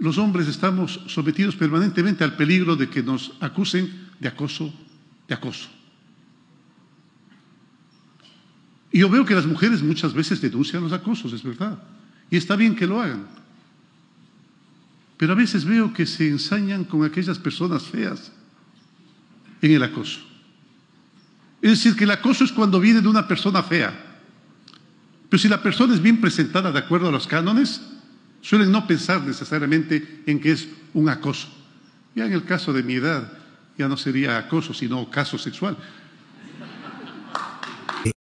los hombres estamos sometidos permanentemente al peligro de que nos acusen de acoso, de acoso. Y yo veo que las mujeres muchas veces denuncian los acosos, es verdad. Y está bien que lo hagan. Pero a veces veo que se ensañan con aquellas personas feas en el acoso. Es decir, que el acoso es cuando viene de una persona fea. Pero si la persona es bien presentada de acuerdo a los cánones, Suelen no pensar necesariamente en que es un acoso. Ya en el caso de mi edad, ya no sería acoso, sino caso sexual.